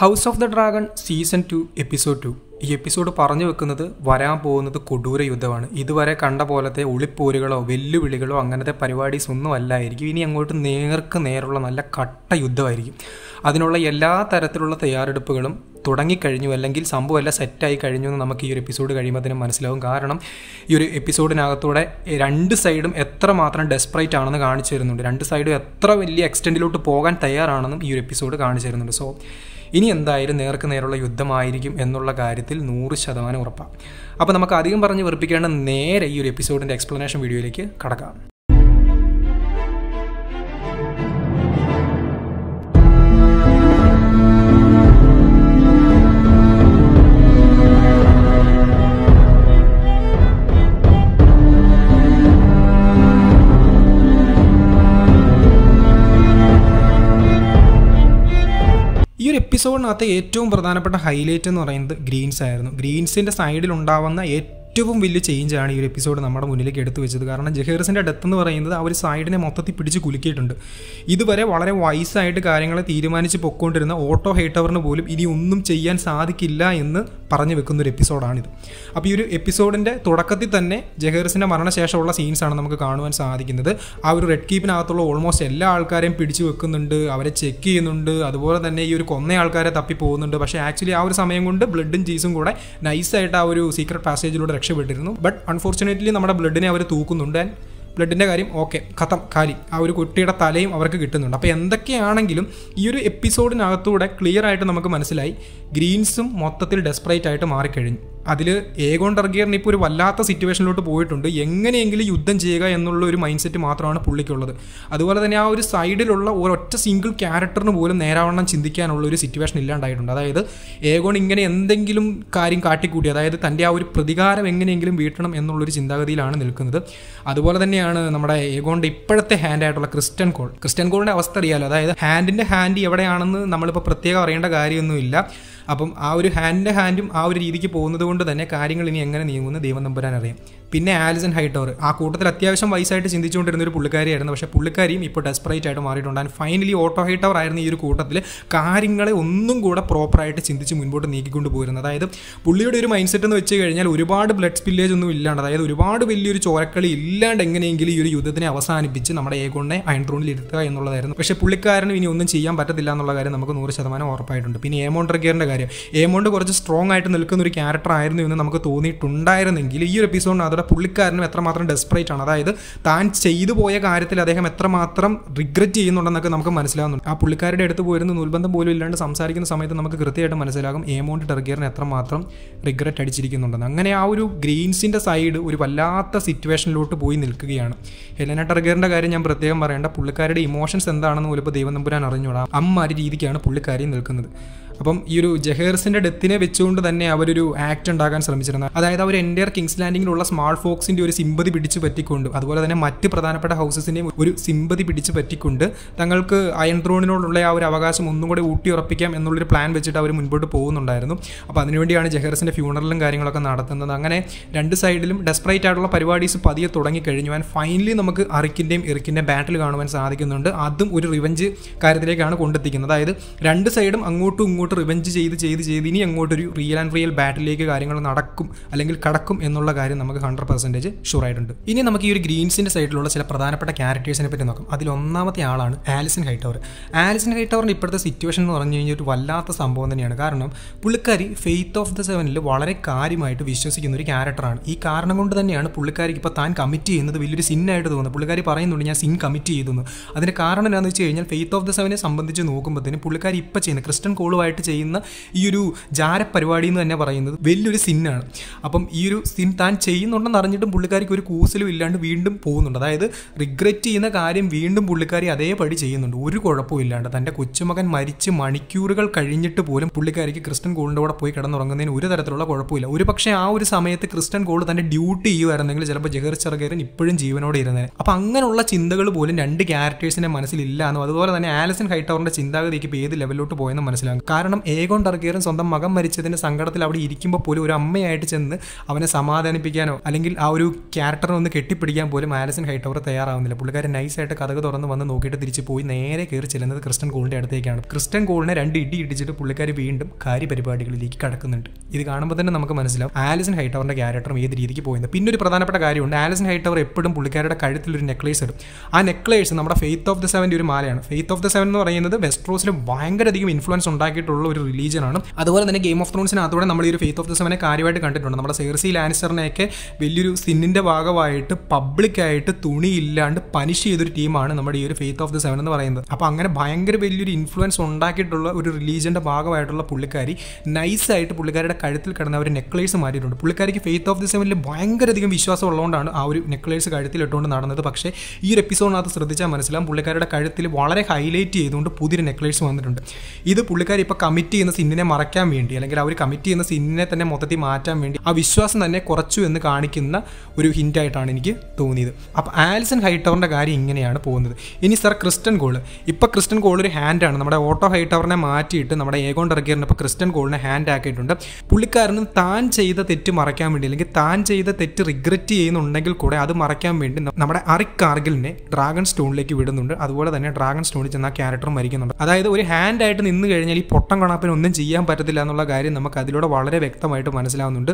house of the dragon season two episode two ഈ episode പറഞ്ഞു വെക്കുന്നത് വരാൻ പോകുന്നത് കൊടൂര യുദ്ധമാണ് ഇതുവരെ കണ്ട പോലത്തെ ഒളിപ്പോരുകളോ വെല്ലുവിളികളോ അങ്ങനത്തെ പരിപാടീസ് ഒന്നും അല്ലായിരിക്കും ഇനി അങ്ങോട്ട് നേർക്ക് നേരുള്ള നല്ല കട്ട യുദ്ധമായിരിക്കും അതിനുള്ള എല്ലാ തരത്തിലുള്ള തയ്യാറെടുപ്പുകളും തുടങ്ങിക്കഴിഞ്ഞു അല്ലെങ്കിൽ സംഭവം എല്ലാം സെറ്റായി കഴിഞ്ഞു എന്ന് നമുക്ക് ഈ ഒരു എപ്പിസോഡ് കഴിയുമ്പോൾ തന്നെ മനസ്സിലാവും കാരണം ഈ ഒരു എപ്പിസോഡിനകത്തൂടെ രണ്ട് സൈഡും എത്രമാത്രം ഡെസ്പറേറ്റ് ആണെന്ന് കാണിച്ചു തരുന്നുണ്ട് രണ്ട് സൈഡും എത്ര വലിയ എക്സ്റ്റെൻഡിലോട്ട് പോകാൻ തയ്യാറാണെന്നും ഈ ഒരു എപ്പിസോഡ് കാണിച്ചു തരുന്നുണ്ട് സോ ഇനി എന്തായാലും നേർക്ക് നേരുള്ള യുദ്ധമായിരിക്കും എന്നുള്ള കാര്യത്തിൽ നൂറ് ശതമാനം ഉറപ്പാണ് അപ്പോൾ നമുക്ക് അധികം പറഞ്ഞ് വെറുപ്പിക്കേണ്ട നേരെ ഈ ഒരു എപ്പിസോഡിൻ്റെ എക്സ്പ്ലനേഷൻ വീഡിയോയിലേക്ക് കടക്കാം എപ്പിസോഡിനകത്ത് ഏറ്റവും പ്രധാനപ്പെട്ട ഹൈലൈറ്റ് എന്ന് പറയുന്നത് ഗ്രീൻസ് ആയിരുന്നു ഗ്രീൻസിൻ്റെ സൈഡിൽ ഉണ്ടാവുന്ന ഏറ്റവും വലിയ ചേഞ്ചാണ് ഈ ഒരു എപ്പിസോഡ് നമ്മുടെ മുന്നിലേക്ക് എടുത്തു വെച്ചത് കാരണം ജഹേർസിൻ്റെ ഡെത്ത് എന്ന് പറയുന്നത് അവർ സൈഡിനെ മൊത്തത്തിൽ പിടിച്ച് കുലുക്കിയിട്ടുണ്ട് ഇതുവരെ വളരെ വയസ്സായിട്ട് കാര്യങ്ങളെ തീരുമാനിച്ച് പൊക്കോണ്ടിരുന്ന ഓട്ടോ ഹൈറ്റവറിന് പോലും ഇനി ഒന്നും ചെയ്യാൻ സാധിക്കില്ല എന്ന് പറഞ്ഞു വെക്കുന്ന ഒരു എപ്പിസോഡാണിത് അപ്പോൾ ഈ ഒരു എപ്പിസോഡിൻ്റെ തുടക്കത്തിൽ തന്നെ ജഹേർസിൻ്റെ മരണശേഷമുള്ള സീൻസാണ് നമുക്ക് കാണുവാൻ സാധിക്കുന്നത് ആ ഒരു റെഡ് കീപ്പിനകത്തുള്ള ഓൾമോസ്റ്റ് എല്ലാ ആൾക്കാരെയും പിടിച്ചു വെക്കുന്നുണ്ട് അവരെ ചെക്ക് ചെയ്യുന്നുണ്ട് അതുപോലെ തന്നെ ഈ ഒരു കൊന്ന ആൾക്കാരെ തപ്പി പോകുന്നുണ്ട് പക്ഷേ ആക്ച്വലി ആ ഒരു സമയം കൊണ്ട് ബ്ലഡും ജീസും കൂടെ നൈസായിട്ട് ആ ഒരു സീക്രട്ട് പാസേജിലൂടെ രക്ഷപ്പെട്ടിരുന്നു ബട്ട് അൺഫോർച്ചുനേറ്റ്ലി നമ്മുടെ ബ്ലഡിനെ അവർ തൂക്കുന്നുണ്ട് ആൻഡ് ബ്ലഡിൻ്റെ കാര്യം ഓക്കെ കഥം കാലി ആ ഒരു കുട്ടിയുടെ തലയും അവർക്ക് കിട്ടുന്നുണ്ട് അപ്പോൾ എന്തൊക്കെയാണെങ്കിലും ഈ ഒരു എപ്പിസോഡിനകത്തൂടെ ക്ലിയർ ആയിട്ട് നമുക്ക് മനസ്സിലായി ഗ്രീൻസും മൊത്തത്തിൽ ഡെസ്പറേറ്റ് ആയിട്ട് മാറിക്കഴിഞ്ഞു അതിൽ ഏകോൺ ടർഗിയറിന് ഇപ്പോൾ ഒരു വല്ലാത്ത സിറ്റുവേഷനിലോട്ട് പോയിട്ടുണ്ട് എങ്ങനെയെങ്കിലും യുദ്ധം ചെയ്യുക എന്നുള്ള ഒരു മൈൻഡ് സെറ്റ് മാത്രമാണ് പുള്ളിക്കുള്ളത് അതുപോലെ തന്നെ ആ ഒരു സൈഡിലുള്ള ഒരൊറ്റ സിംഗിൾ ക്യാരക്ടറിന് പോലും നേരാവണ്ണം ചിന്തിക്കാനുള്ള ഒരു സിറ്റുവേഷൻ ഇല്ലാണ്ടായിട്ടുണ്ട് അതായത് ഏകോൺ ഇങ്ങനെ എന്തെങ്കിലും കാര്യം കാട്ടിക്കൂട്ടി അതായത് തൻ്റെ ആ ഒരു പ്രതികാരം എങ്ങനെയെങ്കിലും വീട്ടണം എന്നുള്ളൊരു ചിന്താഗതിയിലാണ് നിൽക്കുന്നത് അതുപോലെ തന്നെയാണ് നമ്മുടെ ഏകോണിൻ്റെ ഇപ്പോഴത്തെ ഹാൻഡായിട്ടുള്ള ക്രിസ്റ്റൻ കോൾ ക്രിസ്റ്റൻ കോളിൻ്റെ അവസ്ഥ അറിയാലോ അതായത് ഹാൻഡിൻ്റെ ഹാൻഡ് എവിടെയാണെന്ന് നമ്മളിപ്പോൾ പ്രത്യേകം അറിയേണ്ട കാര്യമൊന്നുമില്ല അപ്പം ആ ഒരു ഹാൻഡ് ഹാൻഡും ആ ഒരു രീതിക്ക് പോകുന്നത് കൊണ്ട് തന്നെ കാര്യങ്ങൾ ഇനി എങ്ങനെ നീങ്ങുമെന്ന് ദൈവം നമ്പുരാൻ അറിയാം പിന്നെ ആലിസൺ ഹൈട്ടോർ ആ കൂട്ടത്തിൽ അത്യാവശ്യം വയസ്സായിട്ട് ചിന്തിച്ചുകൊണ്ടിരുന്ന ഒരു പുള്ളിക്കാരിയായിരുന്നു പക്ഷേ പുള്ളിക്കാരിയും ഇപ്പോൾ ഡെസ്പറേറ്റ് ആയിട്ട് മാറിയിട്ടുണ്ട് ആൻഡ് ഫൈനലി ഓട്ടോ ഹൈട്ടവർ ആയിരുന്നു ഈ ഒരു കൂട്ടത്തിൽ കാര്യങ്ങളെ ഒന്നും കൂടെ പ്രോപ്പറായിട്ട് ചിന്തിച്ച് മുൻപോട്ട് നീക്കിക്കൊണ്ട് പോയിരുന്നത് അതായത് പുള്ളിയുടെ ഒരു മൈൻഡ് സെറ്റ് എന്ന് വെച്ച് കഴിഞ്ഞാൽ ഒരുപാട് ബ്ലഡ് സ്പില്ലേജ് ഒന്നും ഇല്ലാണ്ട് അതായത് ഒരുപാട് വലിയൊരു ചോരക്കളി ഇല്ലാണ്ട് എങ്ങനെയെങ്കിലും ഈ ഒരു യുദ്ധത്തിനെ അവസാനിപ്പിച്ച് നമ്മുടെ ഏകോണിനെ അയൺട്രോണിൽ ഇരുത്തുക എന്നുള്ളതായിരുന്നു പക്ഷേ പുള്ളിക്കാരന് ഇനി ഒന്നും ചെയ്യാൻ പറ്റത്തില്ല എന്നുള്ള കാര്യം നമുക്ക് നൂറ് ശതമാനം ഉറപ്പായിട്ടുണ്ട് പിന്നെ ഏമോൺ ട്രഗിയറിൻ്റെ കാര്യം ഏമോണ്ട് കുറച്ച് സ്ട്രോങ് ആയിട്ട് നിൽക്കുന്ന ഒരു ക്യാരക്ടർ ആയിരുന്നു എന്ന് നമുക്ക് തോന്നിയിട്ടുണ്ടായിരുന്നെങ്കിൽ ഈ ഒരു എപ്പിസോഡിന് അതോടെ അതുപോലെ പുള്ളിക്കാരനും എത്രമാത്രം ഡെസ്പറേറ്റ് ആണ് അതായത് താൻ ചെയ്തു പോയ കാര്യത്തിൽ അദ്ദേഹം എത്രമാത്രം റിഗ്രറ്റ് ചെയ്യുന്നുണ്ടെന്നൊക്കെ നമുക്ക് മനസ്സിലാകുന്നുണ്ട് ആ പുള്ളിക്കാരുടെ അടുത്ത് പോയിരുന്ന നൂൽബന്ധം പോലും ഇല്ലാണ്ട് സംസാരിക്കുന്ന സമയത്ത് നമുക്ക് കൃത്യമായിട്ട് മനസ്സിലാകും ഏമോണ്ട് ടെർഗിയറിന് എത്രമാത്രം റിഗ്രറ്റ് അടിച്ചിരിക്കുന്നുണ്ടെന്ന് അങ്ങനെ ആ ഒരു ഗ്രീൻസിൻ്റെ സൈഡ് ഒരു വല്ലാത്ത സിറ്റുവേഷനിലോട്ട് പോയി നിൽക്കുകയാണ് ഹെലന ടെർഗിയറിൻ്റെ കാര്യം ഞാൻ പ്രത്യേകം പറയേണ്ട പുള്ളിക്കാരുടെ ഇമോഷൻസ് എന്താണെന്ന് പോലും ഇപ്പോൾ ദൈവം നമ്പുരാൻ അറിഞ്ഞോളാം അമ്മ രീതിക്കാണ് പുള്ളിക്കാരി നിൽക്കുന്നത് അപ്പം ഈ ഒരു ജഹേർസിന്റെ ഡെത്തിനെ വെച്ചുകൊണ്ട് തന്നെ അവരൊരു ആക്ട് ഉണ്ടാക്കാൻ ശ്രമിച്ചിരുന്നത് അതായത് അവർ എൻ്റെ കിങ്സ് ലാൻഡിങ്ങിലുള്ള സ്മാർട്ട് ഫോക്സിന്റെ ഒരു സിമ്പതി പിടിച്ചു പറ്റിക്കൊണ്ട് അതുപോലെ തന്നെ മറ്റ് പ്രധാനപ്പെട്ട ഹൗസസിന്റെയും ഒരു സിമ്പതി പിടിച്ചു പറ്റിക്കൊണ്ട് തങ്ങൾക്ക് അയൺ ത്രോണിനോടുള്ള ആ ഒരു അവകാശം ഒന്നും കൂടെ ഊട്ടിയുറപ്പിക്കാം എന്നുള്ളൊരു പ്ലാൻ വെച്ചിട്ട് അവർ മുൻപോട്ട് പോകുന്നുണ്ടായിരുന്നു അപ്പോൾ അതിനുവേണ്ടിയാണ് ജഹേർസിന്റെ ഫ്യൂണറലും കാര്യങ്ങളൊക്കെ നടത്തുന്നത് അങ്ങനെ രണ്ട് സൈഡിലും ഡെസ്പറേറ്റ് ആയിട്ടുള്ള പരിപാടീസ് പതിയെ തുടങ്ങിക്കഴിഞ്ഞു ആൻഡ് ഫൈനലി നമുക്ക് അറിക്കിൻ്റെയും ഇറക്കിൻ്റെയും ബാറ്റിൽ കാണുവാൻ സാധിക്കുന്നുണ്ട് അതും ഒരു റിവഞ്ച് കാര്യത്തിലേക്കാണ് കൊണ്ടെത്തിക്കുന്നത് അതായത് രണ്ട് സൈഡും അങ്ങോട്ടും ഇങ്ങോട്ട് റിവെഞ്ച് ചെയ്ത് ചെയ്ത് ചെയ്ത് ഇനി അങ്ങോട്ടൊരു റിയൽ ആൻഡ് റിയൽ ബാറ്റിലേക്ക് കാര്യങ്ങൾ നടക്കും അല്ലെങ്കിൽ കടക്കും എന്നുള്ള കാര്യം നമുക്ക് ഹൺഡ്രഡ് പെർസെൻറ്റേജ് ആയിട്ടുണ്ട് ഇനി നമുക്ക് ഈ ഒരു ഗ്രീൻസിൻ്റെ സൈഡിലുള്ള ചില പ്രധാനപ്പെട്ട ക്യാരക്ടേഴ്സിനെ പറ്റി നോക്കാം അതിൽ ഒന്നാമത്തെ ആളാണ് ആലിസൻ ഹൈറ്റവർ ആലിസൻ ഹൈറ്റവറിൻ്റെ ഇപ്പോഴത്തെ സിറ്റുവേഷൻ എന്ന് പറഞ്ഞു കഴിഞ്ഞാൽ ഒരു വല്ലാത്ത സംഭവം തന്നെയാണ് കാരണം പുള്ളിക്കാരി ഫെയ്ത്ത് ഓഫ് ദ സെവനിൽ വളരെ കാര്യമായിട്ട് വിശ്വസിക്കുന്ന ഒരു ക്യാരക്ടറാണ് ഈ കാരണം കൊണ്ട് തന്നെയാണ് പുള്ളിക്കാരിക്ക് ഇപ്പോൾ താൻ കമ്മിറ്റ് ചെയ്യുന്നത് വലിയൊരു സിന്നായിട്ട് തോന്നുന്നത് പുള്ളിക്കാരി പറയുന്നുണ്ട് ഞാൻ സിൻ കമ്മിറ്റ് ചെയ്തു അതിന് കാരണം എന്താണെന്ന് വെച്ച് കഴിഞ്ഞാൽ ഫെയ്ത്ത് ഓഫ് ദ സെവനെ സംബന്ധിച്ച് നോക്കുമ്പോഴത്തേനും പുള്ളിക്കാരി ഇപ്പോൾ ചെയ്യുന്ന ക്രിസ്ത്യൻ കോളുമായിട്ട് ആയിട്ട് ചെയ്യുന്ന ഈ ഒരു ജാരപരിപാടി എന്ന് തന്നെ പറയുന്നത് വലിയൊരു സിന്നാണ് അപ്പം ഈ ഒരു സിൻ താൻ ചെയ്യുന്നുണ്ടെന്ന് അറിഞ്ഞിട്ടും പുള്ളിക്കാരിക്ക് ഒരു കൂസലും ഇല്ലാണ്ട് വീണ്ടും പോകുന്നുണ്ട് അതായത് റിഗ്രറ്റ് ചെയ്യുന്ന കാര്യം വീണ്ടും പുള്ളിക്കാരി അതേപടി ചെയ്യുന്നുണ്ട് ഒരു കുഴപ്പവും ഇല്ലാണ്ട് തൻ്റെ കൊച്ചുമകൻ മരിച്ച് മണിക്കൂറുകൾ കഴിഞ്ഞിട്ട് പോലും പുള്ളിക്കാരിക്ക് ക്രിസ്ത്യൻ ഗോളിൻ്റെ കൂടെ പോയി കിടന്നുറങ്ങുന്നതിന് ഒരു തരത്തിലുള്ള കുഴപ്പമില്ല ഒരു പക്ഷേ ആ ഒരു സമയത്ത് ക്രിസ്ത്യൻ ഗോൾ തൻ്റെ ഡ്യൂട്ടി ചെയ്യുമായിരുന്നെങ്കിൽ ചിലപ്പോൾ ജഗർ ചെറുകേരൻ ഇപ്പോഴും ജീവനോടെ ഇരുന്നേനെ അപ്പം അങ്ങനെയുള്ള ചിന്തകൾ പോലും രണ്ട് ക്യാരക്ടേഴ്സിൻ്റെ മനസ്സിലില്ല എന്നും അതുപോലെ തന്നെ ആലസൻ ഹൈട്ടവറിൻ്റെ ചിന്താഗതിക്ക് ഇപ്പോൾ ഏത് ലെവലിലോട്ട് പോയെന്ന് മനസ്സിലാകും കാരണം ഏകോൺ ടർഗീറിയൻ സ്വന്തം മകൻ മരിച്ചതിൻ്റെ സങ്കടത്തിൽ അവിടെ ഇരിക്കുമ്പോൾ പോലും ഒരു അമ്മയായിട്ട് ചെന്ന് അവനെ സമാധാനിപ്പിക്കാനോ അല്ലെങ്കിൽ ആ ഒരു ക്യാരക്ടറിനെ ഒന്ന് കെട്ടിപ്പിടിക്കാൻ പോലും ആലസൻ ഹൈട്ടവർ തയ്യാറാവുന്നില്ല പുള്ളിക്കാരൻ നൈസായിട്ട് കഥക തുറന്ന് വന്ന് നോക്കിയിട്ട് തിരിച്ച് പോയി നേരെ കയറി ചെല്ലുന്നത് ക്രിസ്റ്റൻ കോളിൻ്റെ അടുത്തേക്കാണ് ക്രിസ്റ്റൻ കോളിനെ രണ്ട് ഇടി ഇടിച്ചിട്ട് പുള്ളിക്കാർ വീണ്ടും കാര്യപരിപാടികളിലേക്ക് കടക്കുന്നുണ്ട് ഇത് കാണുമ്പോൾ തന്നെ നമുക്ക് മനസ്സിലാവും ആലിസൺ ഹൈട്ടവറിൻ്റെ ക്യാരക്ടറും ഏത് രീതിക്ക് പോയത് പിന്നെ ഒരു പ്രധാനപ്പെട്ട കാര്യമുണ്ട് ആലിസൺ ഹൈട്ടവർ എപ്പോഴും പുള്ളിക്കാരുടെ കഴുത്തിൽ ഒരു നെക്ലേസ് ഇടും ആ നെക്ലേസ് നമ്മുടെ ഫെയ്ത്ത് ഓഫ് ദ സെവൻ്റെ ഒരു മാലയാണ് ഫെയ്ത്ത് ഓഫ് ദ സെവൻ എന്ന് പറയുന്നത് വെസ്ട്രോസിൽ ഭയങ്കരധികം ഇൻഫ്ലുവൻസ് ഉണ്ടാക്കിയിട്ടുണ്ട് ആയിട്ടുള്ള ഒരു റിലീജിയനാണ് അതുപോലെ തന്നെ ഗെയിം ഓഫ് ത്രോൺസിനകത്തൂടെ നമ്മൾ ഈ ഒരു ഫെയ്ത്ത് ഓഫ് ദ സെവനെ കാര്യമായിട്ട് കണ്ടിട്ടുണ്ട് നമ്മുടെ സേർസി ലാനിസറിനെയൊക്കെ വലിയൊരു സിന്നിൻ്റെ ഭാഗമായിട്ട് പബ്ലിക്കായിട്ട് തുണിയില്ലാണ്ട് പനിഷ് ചെയ്തൊരു ടീമാണ് നമ്മുടെ ഈ ഒരു ഫെയ്ത്ത് ഓഫ് ദ സെവൻ എന്ന് പറയുന്നത് അപ്പോൾ അങ്ങനെ ഭയങ്കര വലിയൊരു ഇൻഫ്ലുവൻസ് ഉണ്ടാക്കിയിട്ടുള്ള ഒരു റിലീജിയൻ്റെ ഭാഗമായിട്ടുള്ള പുള്ളിക്കാരി നൈസായിട്ട് പുള്ളിക്കാരുടെ കഴുത്തിൽ കിടന്ന ഒരു നെക്ലേസ് മാറ്റിയിട്ടുണ്ട് പുള്ളിക്കാരിക്ക് ഫെയ്ത്ത് ഓഫ് ദി സെവനിൽ ഭയങ്കരധികം വിശ്വാസം ഉള്ളതുകൊണ്ടാണ് ആ ഒരു നെക്ലേസ് കഴുത്തിൽ ഇട്ടുകൊണ്ട് നടന്നത് പക്ഷേ ഈ ഒരു എപ്പിസോഡിനകത്ത് ശ്രദ്ധിച്ചാൽ മനസ്സിലാവും പുള്ളിക്കാരുടെ കഴുത്തിൽ വളരെ ഹൈലൈറ്റ് ചെയ്തുകൊണ്ട് പുതിയൊരു നെക്ലേസ് വന്നിട്ടുണ്ട് ഇത് പുള്ളിക്കാരി ഇപ്പോൾ കമ്മിറ്റ് ചെയ്യുന്ന സിന്നിനെ മറയ്ക്കാൻ വേണ്ടി അല്ലെങ്കിൽ അവർ കമ്മിറ്റ് ചെയ്യുന്ന സിന്നിനെ തന്നെ മൊത്തത്തിൽ മാറ്റാൻ വേണ്ടി ആ വിശ്വാസം തന്നെ കുറച്ചു എന്ന് കാണിക്കുന്ന ഒരു ഹിൻ്റായിട്ടാണ് എനിക്ക് തോന്നിയത് അപ്പോൾ ആലിസൺ ഹൈട്ടവറിൻ്റെ കാര്യം ഇങ്ങനെയാണ് പോകുന്നത് ഇനി സർ ക്രിസ്റ്റൻ ഗോൾ ഇപ്പോൾ ക്രിസ്റ്റൻ ഗോൾ ഒരു ഹാൻഡാണ് നമ്മുടെ ഓട്ടോ ഹൈട്ടവറിനെ മാറ്റിയിട്ട് നമ്മുടെ ഏകോൺ ടർക്കിയറിന് ഇപ്പോൾ ക്രിസ്റ്റൻ ഗോളിനെ ഹാൻഡ് ആക്കിയിട്ടുണ്ട് പുള്ളിക്കാരനും താൻ ചെയ്ത തെറ്റ് മറയ്ക്കാൻ വേണ്ടി അല്ലെങ്കിൽ താൻ ചെയ്ത തെറ്റ് റിഗ്രറ്റ് ചെയ്യുന്നുണ്ടെങ്കിൽ കൂടെ അത് മറയ്ക്കാൻ വേണ്ടി നമ്മുടെ അറിക് കാർഗിലിനെ ഡ്രാഗൺ സ്റ്റോണിലേക്ക് വിടുന്നുണ്ട് അതുപോലെ തന്നെ ഡ്രാഗൺ സ്റ്റോണിൽ ചെന്ന ക്യാരക്ടർ മരിക്കുന്നുണ്ട് അതായത് ഒരു ഹാൻഡായിട്ട് നിന്ന് കഴിഞ്ഞാൽ ഈ പൊട്ട പൊട്ടൻ കണാപ്പിന് ഒന്നും ചെയ്യാൻ പറ്റത്തില്ല എന്നുള്ള കാര്യം നമുക്ക് അതിലൂടെ വളരെ വ്യക്തമായിട്ട് മനസ്സിലാവുന്നുണ്ട്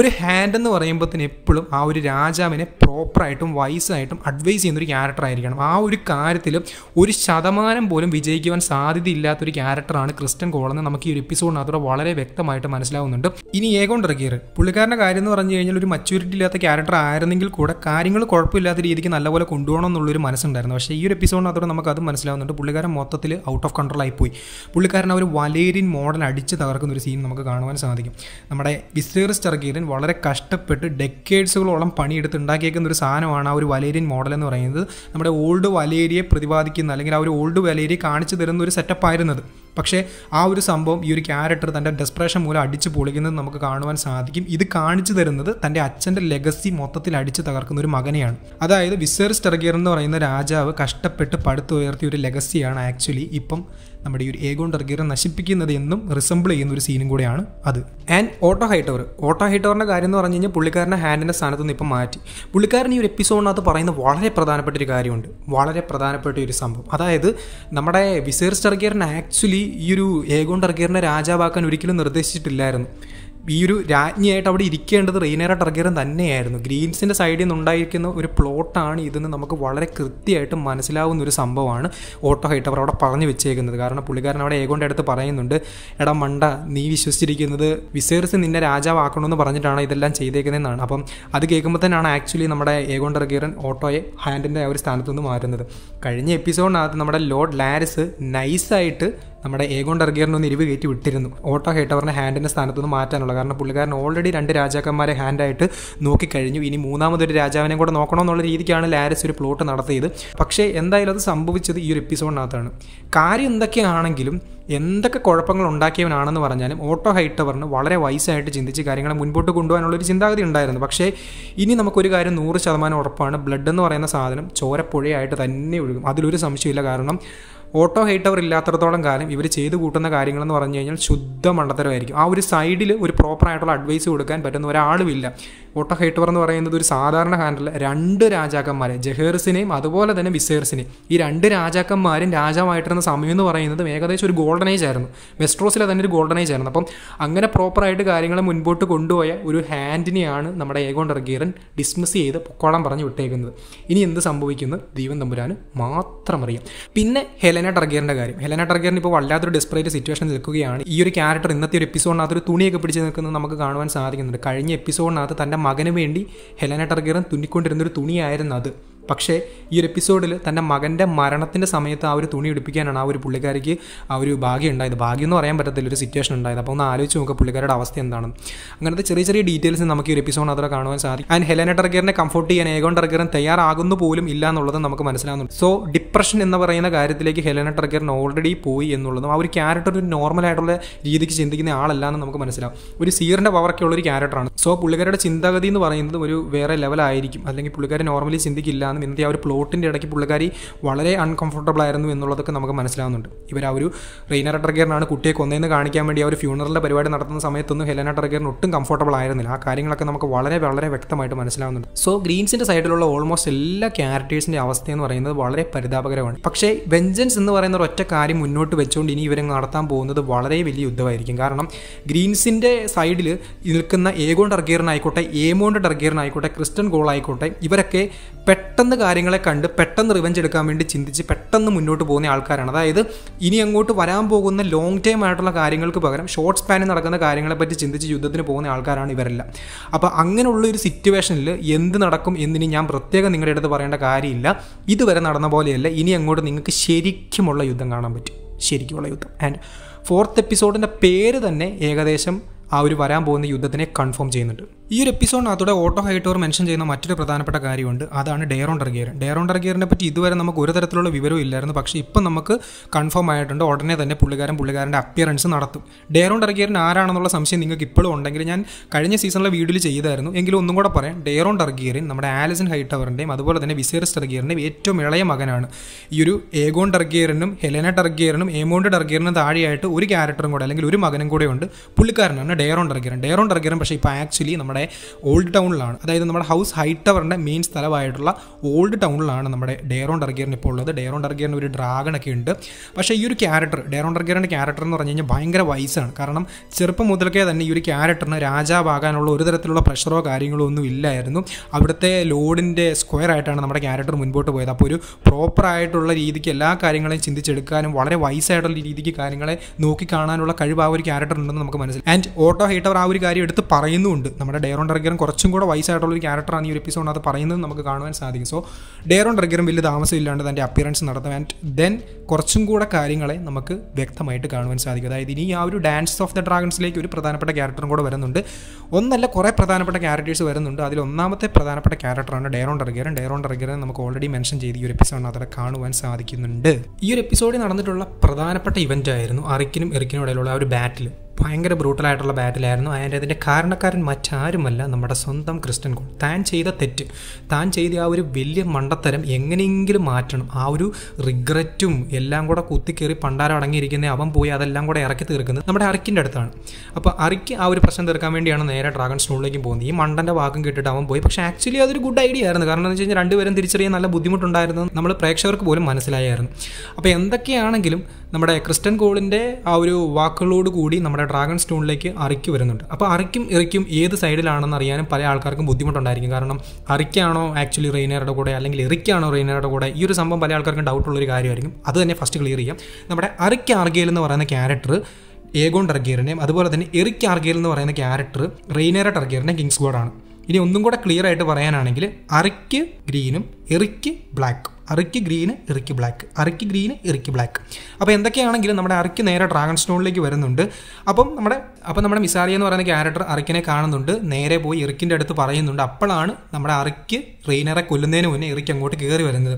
ഒരു ഹാൻഡ് എന്ന് പറയുമ്പോൾ തന്നെ എപ്പോഴും ആ ഒരു രാജാവിനെ പ്രോപ്പറായിട്ടും വൈസായിട്ടും അഡ്വൈസ് ചെയ്യുന്ന ഒരു ക്യാരക്ടർ ആയിരിക്കണം ആ ഒരു കാര്യത്തിൽ ഒരു ശതമാനം പോലും വിജയിക്കുവാൻ സാധ്യതയില്ലാത്തൊരു ക്യാരക്ടറാണ് ക്രിസ്റ്റൻ കോളെന്ന് നമുക്ക് ഈ ഒരു എപ്പിസോഡിനകത്തൂടെ വളരെ വ്യക്തമായിട്ട് മനസ്സിലാവുന്നുണ്ട് ഇനി ഏകോണ്ട് റഗീർ പുള്ളിക്കാരൻ്റെ കാര്യം എന്ന് പറഞ്ഞു കഴിഞ്ഞാൽ ഒരു മച്യൂരിറ്റി ഇല്ലാത്ത ക്യാരക്ടർ ആയിരുന്നെങ്കിൽ കൂടെ കാര്യങ്ങൾ കുഴപ്പമില്ലാത്ത രീതിക്ക് നല്ലപോലെ കൊണ്ടുപോകണം എന്നുള്ളൊരു മനസ്സുണ്ടായിരുന്നു പക്ഷേ ഈ ഒരു എപ്പിസോഡിനകത്തോടെ നമുക്ക് അത് മനസ്സിലാവുന്നുണ്ട് പുള്ളിക്കാരൻ മൊത്തത്തിൽ ഔട്ട് ഓഫ് കൺട്രോൾ ആയിപ്പോയി പുള്ളിക്കാരൻ ആ ഒരു വലേരിൻ മോഡൽ അടിച്ച് തകർക്കുന്ന ഒരു സീൻ നമുക്ക് കാണുവാൻ സാധിക്കും നമ്മുടെ വിസ്തീർ സ്റ്റർഗീരൻ വളരെ കഷ്ടപ്പെട്ട് ഡെക്കേഡ്സുകളോളം പണിയെടുത്ത് ഉണ്ടാക്കിയേക്കുന്ന ഒരു സാധനമാണ് ആ ഒരു വലേരിയൻ മോഡൽ എന്ന് പറയുന്നത് നമ്മുടെ ഓൾഡ് വലേരിയെ പ്രതിപാദിക്കുന്ന അല്ലെങ്കിൽ ആ ഒരു ഓൾഡ് വലേരിയെ കാണിച്ചു തരുന്ന ഒരു സെറ്റപ്പ് ആയിരുന്നത് പക്ഷേ ആ ഒരു സംഭവം ഈ ഒരു ക്യാരക്ടർ തൻ്റെ ഡെസ്പ്രേഷൻ മൂലം അടിച്ചു പൊളിക്കുന്നത് നമുക്ക് കാണുവാൻ സാധിക്കും ഇത് കാണിച്ചു തരുന്നത് തൻ്റെ അച്ഛൻ്റെ ലെഗസി മൊത്തത്തിൽ അടിച്ചു തകർക്കുന്ന ഒരു മകനെയാണ് അതായത് വിസേർസ് ടെറഗിയർ എന്ന് പറയുന്ന രാജാവ് കഷ്ടപ്പെട്ട് പടുത്തുയർത്തിയ ഒരു ലെഗസിയാണ് ആക്ച്വലി ഇപ്പം നമ്മുടെ ഈ ഒരു ഏഗോൺ ടർഗീറെ നശിപ്പിക്കുന്നത് എന്നും റിസംബിൾ ചെയ്യുന്ന ഒരു സീനും കൂടെയാണ് അത് ആൻഡ് ഓട്ടോ ഹൈട്ടവർ ഓട്ടോ ഹൈട്ടവറിൻ്റെ കാര്യം എന്ന് പറഞ്ഞു കഴിഞ്ഞാൽ പുള്ളിക്കാരൻ്റെ ഹാൻഡിൻ്റെ സ്ഥാനത്ത് നിന്ന് ഇപ്പം മാറ്റി പുള്ളിക്കാരൻ ഈ ഒരു എപ്പിസോഡിനകത്ത് പറയുന്ന വളരെ പ്രധാനപ്പെട്ട ഒരു കാര്യമുണ്ട് വളരെ പ്രധാനപ്പെട്ട ഒരു സംഭവം അതായത് നമ്മുടെ വിസേർസ് ടർഗീറിന് ആക്ച്വലി ഈ ഒരു ഏഗോൺ ടർഗീറിനെ രാജാവാക്കാൻ ഒരിക്കലും നിർദ്ദേശിച്ചിട്ടില്ലായിരുന്നു ഈ ഒരു രാജ്ഞിയായിട്ട് അവിടെ ഇരിക്കേണ്ടത് റീനേറ ടർഗേറൻ തന്നെയായിരുന്നു ഗ്രീൻസിൻ്റെ സൈഡിൽ നിന്നുണ്ടായിരിക്കുന്ന ഒരു പ്ലോട്ടാണ് ഇതെന്ന് നമുക്ക് വളരെ കൃത്യമായിട്ട് മനസ്സിലാവുന്ന ഒരു സംഭവമാണ് ഓട്ടോ ഹൈട്ടവർ അവിടെ പറഞ്ഞു വെച്ചേക്കുന്നത് കാരണം പുള്ളിക്കാരൻ അവിടെ ഏകോണ്ട് അടുത്ത് പറയുന്നുണ്ട് എടാ മണ്ട നീ വിശ്വസിച്ചിരിക്കുന്നത് വിസേർസ് നിന്നെ രാജാവാക്കണമെന്ന് പറഞ്ഞിട്ടാണ് ഇതെല്ലാം ചെയ്തേക്കുന്നതെന്നാണ് അപ്പം അത് കേൾക്കുമ്പോൾ തന്നെയാണ് ആക്ച്വലി നമ്മുടെ ഏകോണ്ട് ടർഗേറൻ ഓട്ടോയെ ഹാൻഡിൻ്റെ ആ ഒരു സ്ഥാനത്തുനിന്ന് മാറുന്നത് കഴിഞ്ഞ എപ്പിസോഡിനകത്ത് നമ്മുടെ ലോർഡ് ലാരിസ് നൈസായിട്ട് നമ്മുടെ ഏകോൺ ടർഗിയറിന് ഒന്ന് ഇരിവ് കയറ്റി വിട്ടിരുന്നു ഓട്ടോ ഹേട്ടവറിനെ ഹാൻഡിൻ്റെ സ്ഥാനത്തുനിന്ന് മാറ്റാനുള്ള കാരണം പുള്ളിക്കാരൻ ഓൾറെഡി രണ്ട് രാജാക്കന്മാരെ ഹാൻഡായിട്ട് നോക്കിക്കഴിഞ്ഞു ഇനി മൂന്നാമതൊരു രാജാവിനെ കൂടെ നോക്കണമെന്നുള്ള രീതിക്കാണ് ലാരിസ് ഒരു പ്ലോട്ട് നടത്തിയത് പക്ഷേ എന്തായാലും അത് സംഭവിച്ചത് ഈ ഒരു എപ്പിസോഡിനകത്താണ് കാര്യം എന്തൊക്കെയാണെങ്കിലും എന്തൊക്കെ കുഴപ്പങ്ങൾ ഉണ്ടാക്കിയവനാണെന്ന് പറഞ്ഞാലും ഓട്ടോ ഹൈട്ടവറിന് വളരെ വയസ്സായിട്ട് ചിന്തിച്ച് കാര്യങ്ങളെ മുൻപോട്ട് കൊണ്ടുപോകാനുള്ളൊരു ഒരു ചിന്താഗതി ഉണ്ടായിരുന്നു പക്ഷേ ഇനി നമുക്കൊരു കാര്യം നൂറ് ശതമാനം ഉറപ്പാണ് ബ്ലഡ് എന്ന് പറയുന്ന സാധനം ചോരപ്പുഴയായിട്ട് തന്നെ ഒഴുകും അതിലൊരു സംശയമില്ല കാരണം ഓട്ടോ ഹൈറ്റ് അവർ ഇല്ലാത്തടത്തോളം കാലം ഇവർ ചെയ്തു കൂട്ടുന്ന കാര്യങ്ങളെന്ന് പറഞ്ഞു കഴിഞ്ഞാൽ ശുദ്ധ മണ്ടത്തരമായിരിക്കും ആ ഒരു സൈഡിൽ ഒരു പ്രോപ്പറായിട്ടുള്ള അഡ്വൈസ് കൊടുക്കാൻ പറ്റുന്ന ഒരാളുമില്ല ഓട്ടോ ഹൈട്ടവർ എന്ന് പറയുന്നത് ഒരു സാധാരണ ഹാൻഡല്ല രണ്ട് രാജാക്കന്മാരെ ജഹേർസിനെയും അതുപോലെ തന്നെ വിസേർസിനെയും ഈ രണ്ട് രാജാക്കന്മാരും രാജാവായിട്ടിരുന്ന സമയം എന്ന് പറയുന്നത് ഏകദേശം ഒരു ഗോൾഡൻ ഏജ് ആയിരുന്നു വെസ്ട്രോസിലെ തന്നെ ഒരു ഗോൾഡൻ ഏജ് ആയിരുന്നു അപ്പം അങ്ങനെ പ്രോപ്പറായിട്ട് കാര്യങ്ങൾ മുൻപോട്ട് കൊണ്ടുപോയ ഒരു ഹാൻഡിനെയാണ് നമ്മുടെ ഏകോണ്ട് റഗീറൻ ഡിസ്മിസ് ചെയ്ത് പൊക്കോളം പറഞ്ഞ് വിട്ടേക്കുന്നത് ഇനി എന്ത് സംഭവിക്കുന്നു ദീപൻ തമ്പുരാന് മാത്രം അറിയാം പിന്നെ ഹെലന ടർഗേറിൻ്റെ കാര്യം ഹെലന ടർഗേറിന് ഇപ്പോൾ വല്ലാത്തൊരു ഡെസ്പറേറ്റ് സിറ്റുവേഷൻ നിൽക്കുകയാണ് ഈ ഒരു ക്യാരക്ടർ ഇന്നത്തെ ഒരു എപ്പിസോഡിനകത്ത് ഒരു തുണിയൊക്കെ പിടിച്ച് നിൽക്കുന്നത് നമുക്ക് കാണുവാൻ സാധിക്കുന്നുണ്ട് കഴിഞ്ഞ എപ്പിസോഡിനകത്ത് തൻ്റെ മകന് വേണ്ടി ഹെലന ടർഗറും തുന്നിക്കൊണ്ടിരുന്നൊരു തുണിയായിരുന്നു അത് പക്ഷേ ഈ ഒരു എപ്പിസോഡിൽ തൻ്റെ മകൻ്റെ മരണത്തിൻ്റെ സമയത്ത് ആ ഒരു തുണി എടുപ്പിക്കാനാണ് ആ ഒരു പുള്ളിക്കാരിക്ക് ആ ഒരു ഭാഗ്യം ഉണ്ടായത് ഭാഗ്യം എന്ന് പറയാൻ പറ്റത്തില്ല ഒരു സിറ്റുവേഷൻ ഉണ്ടായത് അപ്പോൾ ഒന്ന് ആലോചിച്ച് നോക്കുക പുള്ളിക്കാരുടെ അവസ്ഥ എന്താണ് അങ്ങനത്തെ ചെറിയ ചെറിയ ഡീറ്റെയിൽസ് നമുക്ക് ഈ ഒരു അത്ര കാണുവാൻ സാധിക്കും ആൻഡ് ഹെലന ടർഗറിനെ കംഫോർട്ട് ചെയ്യാൻ ഏകോൺ ടർഗറിൻ തയ്യാറാകുന്നു പോലും ഇല്ല എന്നുള്ളത് നമുക്ക് മനസ്സിലാകുന്നുണ്ട് സോ ഡിപ്രഷൻ എന്ന് പറയുന്ന കാര്യത്തിലേക്ക് ഹെലന ടർഗറിന് ഓൾറെഡി പോയി എന്നുള്ളതും ആ ഒരു ക്യാരക്ടർ ഒരു നോർമൽ ആയിട്ടുള്ള രീതിക്ക് ചിന്തിക്കുന്ന ആളല്ല എന്ന് നമുക്ക് മനസ്സിലാവും ഒരു സീറിൻ്റെ പവറൊക്കെ ഉള്ള ഒരു ക്യാരക്ടറാണ് സോ പുള്ളിക്കാരുടെ ചിന്താഗതി എന്ന് പറയുന്നത് ഒരു വേറെ ലെവലായിരിക്കും അല്ലെങ്കിൽ പുള്ളിക്കാരെ നോർമലി ചിന്തിക്കില്ല എന്നുള്ളതാണ് ഇന്നത്തെ ആ ഒരു പ്ലോട്ടിൻ്റെ ഇടയ്ക്ക് പുള്ളിക്കാരി വളരെ അൺകംഫർട്ടബിൾ ആയിരുന്നു എന്നുള്ളതൊക്കെ നമുക്ക് മനസ്സിലാവുന്നുണ്ട് ഇവർ ആ ഒരു റെയ്ന ട്രഗറിനാണ് കുട്ടിയെ കൊന്നതെന്ന് കാണിക്കാൻ വേണ്ടി ആ ഒരു ഫ്യൂണറിൻ്റെ പരിപാടി നടത്തുന്ന സമയത്തൊന്നും ഹെലന ട്രഗറിന് ഒട്ടും കംഫർട്ടബിൾ ആയിരുന്നില്ല ആ കാര്യങ്ങളൊക്കെ നമുക്ക് വളരെ വളരെ വ്യക്തമായിട്ട് മനസ്സിലാവുന്നുണ്ട് സോ ഗ്രീൻസിൻ്റെ സൈഡിലുള്ള ഓൾമോസ്റ്റ് എല്ലാ ക്യാരക്ടേഴ്സിൻ്റെ അവസ്ഥ എന്ന് പറയുന്നത് വളരെ പരിതാപകരമാണ് പക്ഷേ വെഞ്ചൻസ് എന്ന് പറയുന്ന ഒറ്റ കാര്യം മുന്നോട്ട് വെച്ചുകൊണ്ട് ഇനി ഇവരെ നടത്താൻ പോകുന്നത് വളരെ വലിയ യുദ്ധമായിരിക്കും കാരണം ഗ്രീൻസിൻ്റെ സൈഡിൽ നിൽക്കുന്ന ഏഗോൺ ടർഗീറിനായിക്കോട്ടെ ഏമോണ്ട് ടർഗീറിനായിക്കോട്ടെ ക്രിസ്റ്റൻ ഗോൾ ആയിക്കോട്ടെ ഇവരൊക്കെ പെട്ടെന്ന് പെട്ടെന്ന് കാര്യങ്ങളെ കണ്ട് പെട്ടെന്ന് റിവഞ്ച് എടുക്കാൻ വേണ്ടി ചിന്തിച്ച് പെട്ടെന്ന് മുന്നോട്ട് പോകുന്ന ആൾക്കാരാണ് അതായത് ഇനി അങ്ങോട്ട് വരാൻ പോകുന്ന ലോങ് ടൈം ആയിട്ടുള്ള കാര്യങ്ങൾക്ക് പകരം ഷോർട്ട് സ്പാനിൽ നടക്കുന്ന കാര്യങ്ങളെപ്പറ്റി ചിന്തിച്ച് യുദ്ധത്തിന് പോകുന്ന ആൾക്കാരാണ് ഇവരെല്ലാം അപ്പോൾ അങ്ങനെയുള്ള ഒരു സിറ്റുവേഷനിൽ എന്ത് നടക്കും എന്നിനി ഞാൻ പ്രത്യേകം നിങ്ങളുടെ അടുത്ത് പറയേണ്ട കാര്യമില്ല ഇതുവരെ നടന്ന പോലെയല്ല ഇനി അങ്ങോട്ട് നിങ്ങൾക്ക് ശരിക്കുമുള്ള യുദ്ധം കാണാൻ പറ്റും ശരിക്കുമുള്ള യുദ്ധം ആൻഡ് ഫോർത്ത് എപ്പിസോഡിൻ്റെ പേര് തന്നെ ഏകദേശം ആ ഒരു വരാൻ പോകുന്ന യുദ്ധത്തിനെ കൺഫേം ചെയ്യുന്നുണ്ട് ഈ ഒരു എപ്പിസോഡിനകത്തൂടെ ഓട്ടോ ഹൈറ്റോർ മെൻഷൻ ചെയ്യുന്ന മറ്റൊരു പ്രധാനപ്പെട്ട കാര്യമുണ്ട് അതാണ് ഡെയറോൺ ഡർഗിയർ ഡെയറോൺ ഡർഗിയറിനെ പറ്റി ഇതുവരെ നമുക്ക് ഒരു തരത്തിലുള്ള വിവരവും ഇല്ലായിരുന്നു പക്ഷേ ഇപ്പം നമുക്ക് കൺഫേം ആയിട്ടുണ്ട് ഉടനെ തന്നെ പുള്ളിക്കാരൻ പുള്ളിക്കാരൻ്റെ അപ്പിയറൻസ് നടത്തും ഡെയറോൺ ഡർഗിയറിന് ആരാണെന്നുള്ള സംശയം നിങ്ങൾക്ക് ഇപ്പോഴും ഉണ്ടെങ്കിൽ ഞാൻ കഴിഞ്ഞ സീസണിലെ വീഡിയോയിൽ ചെയ്തായിരുന്നു എങ്കിലും ഒന്നും കൂടെ പറയാം ഡെയറോൺ ഡർഗിയറിൻ നമ്മുടെ ആലിസൺ ഹൈറ്റവറിൻ്റെയും അതുപോലെ തന്നെ വിസേർസ് ഡർഗിയറിൻ്റെയും ഏറ്റവും ഇളയ മകനാണ് ഈ ഒരു ഏഗോൺ ഡർഗിയറിനും ഹെലന ഡർഗിയറിനും ഏമോണ്ട് ഡർഗിയറിനും താഴെയായിട്ട് ഒരു ക്യാരക്ടറും കൂടെ അല്ലെങ്കിൽ ഒരു മകനും കൂടെ ഉണ്ട് പുള്ളിക്കാരനാണ് ഡെയറോണ്ട് ഇറക്കിയിരുന്നു ഡെയറോണ്ട് ഇറക്കിയിരുന്നു പക്ഷേ ഇപ്പോൾ ആക്ച്വലി നമ്മുടെ ഓൾഡ് ടൗണിലാണ് അതായത് നമ്മുടെ ഹൗസ് ഹൈ ടവറിൻ്റെ മെയിൻ സ്ഥലമായിട്ടുള്ള ഓൾഡ് ടൗണിലാണ് നമ്മുടെ ഡെയറോണ്ട് ഇറക്കിയറിന് ഇപ്പോൾ ഉള്ളത് ഡെയറോണ്ട് ഇറക്കിയറിന് ഒരു ഡ്രാഗണൊക്കെ ഉണ്ട് പക്ഷേ ഈ ഒരു ക്യാരക്ടർ ഡെയറോണ്ട് ഇറക്കിയറിൻ്റെ ക്യാരക്ടർ എന്ന് പറഞ്ഞു കഴിഞ്ഞാൽ ഭയങ്കര വയസ്സാണ് കാരണം ചെറുപ്പം മുതൽക്കേ തന്നെ ഈ ഒരു ക്യാരക്ടറിന് രാജാവാകാനുള്ള ഒരു തരത്തിലുള്ള പ്രഷറോ കാര്യങ്ങളോ ഒന്നും ഇല്ലായിരുന്നു അവിടുത്തെ ലോഡിൻ്റെ സ്ക്വയർ ആയിട്ടാണ് നമ്മുടെ ക്യാരക്ടർ മുൻപോട്ട് പോയത് അപ്പോൾ ഒരു പ്രോപ്പറായിട്ടുള്ള രീതിക്ക് എല്ലാ കാര്യങ്ങളെയും ചിന്തിച്ചെടുക്കാനും വളരെ വയസ്സായിട്ടുള്ള രീതിക്ക് കാര്യങ്ങളെ നോക്കി കാണാനുള്ള കഴിവ് ആ ഒരു ക്യാരക്ടർ ഉണ്ടെന്ന് നമുക്ക് മനസ്സിലായി ആൻഡ് ഓട്ടോ ഹീറ്റർ ആ ഒരു കാര്യം എടുത്ത് പറയുന്നുണ്ട് നമ്മുടെ ഡെയറോൺ ഡർഗറും കുറച്ചും കൂടെ വയസ്സായിട്ടുള്ള ഒരു ക്യാരക്ടറാണ് ഈ ഒരു അത് പറയുന്നത് നമുക്ക് കാണുവാൻ സാധിക്കും സോ ഡെയറോൺ ഡർഗറും വലിയ താമസമില്ലാണ്ട് തൻ്റെ അപ്പിയറൻസ് നടത്തും ആൻഡ് ദെൻ കുറച്ചും കൂടെ കാര്യങ്ങളെ നമുക്ക് വ്യക്തമായിട്ട് കാണുവാൻ സാധിക്കും അതായത് ഇനി ആ ഒരു ഡാൻസ് ഓഫ് ദ ഡ്രാഗൺസിലേക്ക് ഒരു പ്രധാനപ്പെട്ട ക്യാരക്ടറും കൂടെ വരുന്നുണ്ട് ഒന്നല്ല കുറേ പ്രധാനപ്പെട്ട ക്യാരക്ടേഴ്സ് വരുന്നുണ്ട് അതിൽ ഒന്നാമത്തെ പ്രധാനപ്പെട്ട ക്യാരക്ടറാണ് ഡെയറോൺ ഡർഗർ ഡെയറോൺ ഡർഗറൻ നമുക്ക് ഓൾറെഡി മെൻഷൻ ചെയ്ത് ഈ ഒരു എപ്പിസോഡിനകത്ത് കാണുവാൻ സാധിക്കുന്നുണ്ട് ഈ ഒരു എപ്പിസോഡിൽ നടന്നിട്ടുള്ള പ്രധാനപ്പെട്ട ഇവൻ്റ് ആയിരുന്നു അറിക്കിനും എറിക്കിനും ഇടയിലുള്ള ആ ഒരു ബാറ്റിൽ ഭയങ്കര ബ്രൂട്ടലായിട്ടുള്ള ബാറ്റിലായിരുന്നു അതിൻ്റെ അതിൻ്റെ കാരണക്കാരൻ മറ്റാരുമല്ല നമ്മുടെ സ്വന്തം ക്രിസ്ത്യൻ കോൾ താൻ ചെയ്ത തെറ്റ് താൻ ചെയ്ത ആ ഒരു വലിയ മണ്ടത്തരം എങ്ങനെയെങ്കിലും മാറ്റണം ആ ഒരു റിഗ്രറ്റും എല്ലാം കൂടെ കുത്തിക്കേറി പണ്ടാരം അടങ്ങിയിരിക്കുന്ന അവൻ പോയി അതെല്ലാം കൂടെ ഇറക്കി തീർക്കുന്നത് നമ്മുടെ അറിക്കിൻ്റെ അടുത്താണ് അപ്പോൾ അറിക്ക് ആ ഒരു പ്രശ്നം തീർക്കാൻ വേണ്ടിയാണ് നേരെ ഡ്രാഗൺ സ്നോളിലേക്ക് പോകുന്നത് ഈ മണ്ടൻ്റെ വാക്കും കേട്ടിട്ട് അവൻ പോയി പക്ഷേ ആക്ച്വലി അതൊരു ഗുഡ് ഐഡിയ ആയിരുന്നു കാരണം എന്താണെന്ന് വെച്ച് കഴിഞ്ഞാൽ രണ്ടുപേരും തിരിച്ചറിയാൻ നല്ല ബുദ്ധിമുട്ടുണ്ടായിരുന്നു നമ്മൾ പ്രേക്ഷകർക്ക് പോലും മനസ്സിലായായിരുന്നു അപ്പോൾ എന്തൊക്കെയാണെങ്കിലും നമ്മുടെ ക്രിസ്ത്യൻ കോളിൻ്റെ ആ ഒരു വാക്കുകളോട് കൂടി നമ്മുടെ ഡ്രാഗൺ സ്റ്റോണിലേക്ക് അറിക്ക് വരുന്നുണ്ട് അപ്പോൾ അറിക്കും ഇറക്കും ഏത് സൈഡിലാണെന്ന് അറിയാനും പല ആൾക്കാർക്കും ബുദ്ധിമുട്ടുണ്ടായിരിക്കും കാരണം അറിക്കാണോ ആക്ച്വലി റെയിനറുടെ കൂടെ അല്ലെങ്കിൽ എറിക്കാണോ റെയിനറുടെ കൂടെ ഈ ഒരു സംഭവം പല ആൾക്കാർക്കും ഡൗട്ടുള്ളൊരു കാര്യമായിരിക്കും അത് തന്നെ ഫസ്റ്റ് ക്ലിയർ ചെയ്യാം നമ്മുടെ അറിക്ക് ആർഗേൽ എന്ന് പറയുന്ന ക്യാരക്ടർ ഏഗോൺ ടർഗീറിനെയും അതുപോലെ തന്നെ എറിക് ആർഗേൽ എന്ന് പറയുന്ന ക്യാരക്ടർ റെയ്നേറ ടർഗീറിനെ കിങ്സ് ഗോഡാണ് ഇനി ഒന്നും കൂടെ ക്ലിയർ ആയിട്ട് പറയാനാണെങ്കിൽ അറിക്ക് ഗ്രീനും എറിക്ക് ബ്ലാക്കും Arryk green Erryk black Arryk green Erryk black അപ്പോൾ എന്തൊക്കെയാണെങ്കിലും നമ്മുടെ അറിക്ക് നേരെ ഡ്രാഗൺ സ്റ്റോണിലേക്ക് വരുന്നുണ്ട് അപ്പം നമ്മുടെ അപ്പം നമ്മുടെ മിസാലിയ എന്ന് പറയുന്ന ക്യാരക്ടർ അറിക്കിനെ കാണുന്നുണ്ട് നേരെ പോയി ഇറക്കിൻ്റെ അടുത്ത് പറയുന്നുണ്ട് അപ്പോഴാണ് നമ്മുടെ അറിക്ക് റെയ്നറെ കൊല്ലുന്നതിന് മുന്നേ ഇറക്കി അങ്ങോട്ട് കയറി വരുന്നത്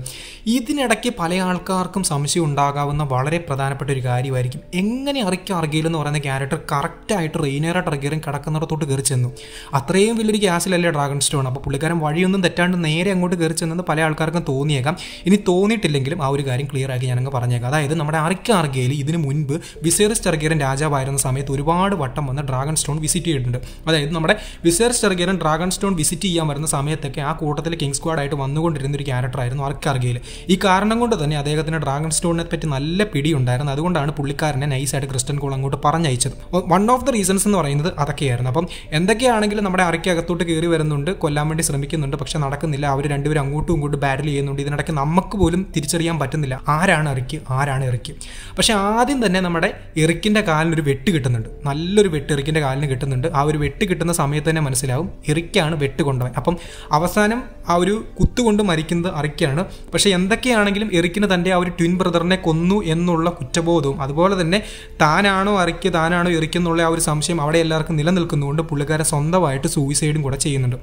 ഇതിനിടയ്ക്ക് പല ആൾക്കാർക്കും സംശയം ഉണ്ടാകാവുന്ന വളരെ പ്രധാനപ്പെട്ട ഒരു കാര്യമായിരിക്കും എങ്ങനെ അറയ്ക്ക് അറിയില്ലെന്ന് എന്ന് പറയുന്ന ക്യാരക്ടർ കറക്റ്റായിട്ട് റെയ്നറെ ടർഗീറും കിടക്കുന്നിടത്തോട്ട് കയറി ചെന്നു അത്രയും വലിയൊരു ഗ്യാസിലല്ലേ ഡ്രാഗൺ സ്റ്റോൺ അപ്പോൾ പുള്ളിക്കാരൻ വഴിയൊന്നും തെറ്റാണ്ട് നേരെ അങ്ങോട്ട് കയറി ചെന്നെന്ന് പല ആൾക്കാർക്കും തോന്നിയേക്കാം ഇനി തോന്നിയിട്ടില്ലെങ്കിലും ആ ഒരു കാര്യം ക്ലിയർ ആക്കി ഞാനങ്ങ് പറഞ്ഞേക്കാം അതായത് നമ്മുടെ അറയ്ക്ക അർഗയിൽ ഇതിന് മുൻപ് വിസേറസ് ടെർഗേരൻ രാജാവായിരുന്ന സമയത്ത് ഒരുപാട് വട്ടം വന്ന് ഡ്രാഗൺ സ്റ്റോൺ വിസിറ്റ് ചെയ്തിട്ടുണ്ട് അതായത് നമ്മുടെ Viserys Targaryen Dragonstone visit ചെയ്യാൻ വരുന്ന സമയത്തൊക്കെ ആ കൂട്ടത്തിൽ കിങ് സ്ക്വാഡായിട്ട് ആയിട്ട് വന്നുകൊണ്ടിരുന്ന ഒരു ക്യാരക്ടറായിരുന്നു അറയ്ക്ക അർഗയിൽ ഈ കാരണം കൊണ്ട് തന്നെ അദ്ദേഹത്തിന് ഡ്രാഗൺ സ്റ്റോണിനെ പറ്റി നല്ല പിടിയുണ്ടായിരുന്നു അതുകൊണ്ടാണ് പുള്ളിക്കാരനെ നൈസായിട്ട് ക്രിസ്റ്റൻ കോൾ അങ്ങോട്ട് പറഞ്ഞയച്ചത് വൺ ഓഫ് ദ റീസൺസ് എന്ന് പറയുന്നത് അതൊക്കെയായിരുന്നു അപ്പം എന്തൊക്കെയാണെങ്കിലും നമ്മുടെ അറയ്ക്ക് കയറി വരുന്നുണ്ട് കൊല്ലാൻ വേണ്ടി ശ്രമിക്കുന്നുണ്ട് പക്ഷേ നടക്കുന്നില്ല അവർ രണ്ടുപേരും അങ്ങോട്ടും ഇങ്ങോട്ടും ബാറ്റിൽ ചെയ്യുന്നുണ്ട് ഇതിനിടയ്ക്ക് നമ്മൾ നമുക്ക് പോലും തിരിച്ചറിയാൻ പറ്റുന്നില്ല ആരാണ് ഇറക്കി ആരാണ് ഇറക്കി പക്ഷേ ആദ്യം തന്നെ നമ്മുടെ ഇറക്കിൻ്റെ കാലിനൊരു വെട്ട് കിട്ടുന്നുണ്ട് നല്ലൊരു വെട്ട് ഇറക്കിൻ്റെ കാലിന് കിട്ടുന്നുണ്ട് ആ ഒരു വെട്ട് കിട്ടുന്ന സമയത്ത് തന്നെ മനസ്സിലാവും ഇറക്കാണ് വെട്ട് കൊണ്ടവൻ അപ്പം അവസാനം ആ ഒരു കുത്തുകൊണ്ട് മരിക്കുന്നത് അറിക്കാണ് പക്ഷേ എന്തൊക്കെയാണെങ്കിലും ഇറക്കിന് തൻ്റെ ആ ഒരു ട്വിൻ ബ്രദറിനെ കൊന്നു എന്നുള്ള കുറ്റബോധവും അതുപോലെ തന്നെ താനാണോ അറിക്ക് താനാണോ എറിക്കെന്നുള്ള ആ ഒരു സംശയം അവിടെ എല്ലാവർക്കും നിലനിൽക്കുന്നതുകൊണ്ട് പുള്ളിക്കാരെ സ്വന്തമായിട്ട് സൂയിസൈഡും കൂടെ ചെയ്യുന്നുണ്ട്